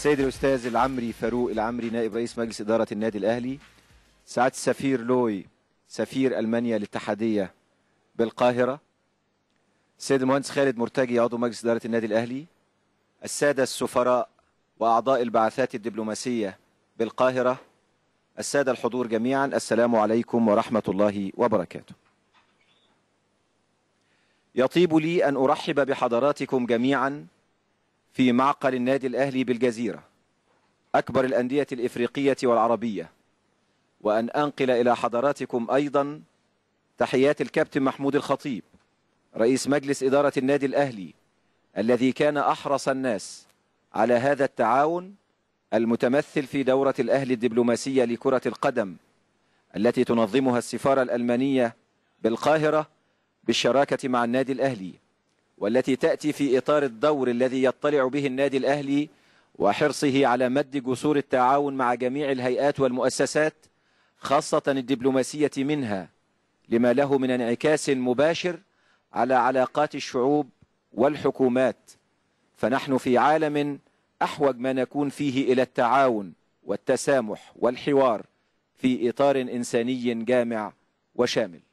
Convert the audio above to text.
السيد الاستاذ العمري فاروق العمري نائب رئيس مجلس اداره النادي الاهلي سعاده السفير لوي سفير المانيا الاتحاديه بالقاهره السيد المهندس خالد مرتجي عضو مجلس اداره النادي الاهلي الساده السفراء واعضاء البعثات الدبلوماسيه بالقاهره الساده الحضور جميعا السلام عليكم ورحمه الله وبركاته يطيب لي ان ارحب بحضراتكم جميعا في معقل النادي الأهلي بالجزيرة أكبر الأندية الإفريقية والعربية وأن أنقل إلى حضراتكم أيضا تحيات الكابتن محمود الخطيب رئيس مجلس إدارة النادي الأهلي الذي كان أحرص الناس على هذا التعاون المتمثل في دورة الأهلي الدبلوماسية لكرة القدم التي تنظمها السفارة الألمانية بالقاهرة بالشراكة مع النادي الأهلي والتي تأتي في إطار الدور الذي يطلع به النادي الأهلي وحرصه على مد جسور التعاون مع جميع الهيئات والمؤسسات خاصة الدبلوماسية منها لما له من انعكاس مباشر على علاقات الشعوب والحكومات فنحن في عالم أحوج ما نكون فيه إلى التعاون والتسامح والحوار في إطار إنساني جامع وشامل